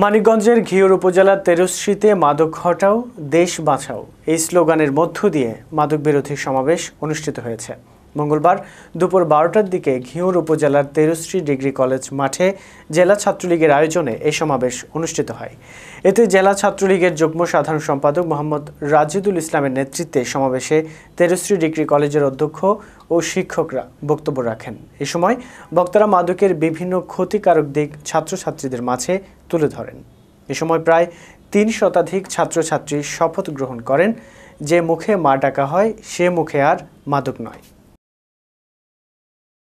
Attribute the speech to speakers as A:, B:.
A: মানিকগঞ্জের ঘিওর উপজেলার তেরস্রিতে মাদক হটাও দেশ বাঁচাও এই স্লোগানের মধ্য দিয়ে মাদক বিরোধী সমাবেশ অনুষ্ঠিত হয়েছে মঙ্গলবার দুপুর বারোটার দিকে ঘিওর উপজেলার তেরশ্রী ডিগ্রি কলেজ মাঠে জেলা ছাত্রলীগের আয়োজনে এই সমাবেশ অনুষ্ঠিত হয় এতে জেলা ছাত্রলীগের যুগ্ম সাধারণ সম্পাদক মোহাম্মদ রাজিদুল ইসলামের নেতৃত্বে সমাবেশে তেরশ্রী ডিগ্রি কলেজের অধ্যক্ষ ও শিক্ষকরা বক্তব্য রাখেন এ সময় বক্তারা মাদকের বিভিন্ন ক্ষতিকারক দিক ছাত্রছাত্রীদের মাঝে তুলে ধরেন এ সময় প্রায় তিন শতাধিক ছাত্রছাত্রী শপথ গ্রহণ করেন যে মুখে মা ডাকা হয় সে মুখে আর মাদক নয়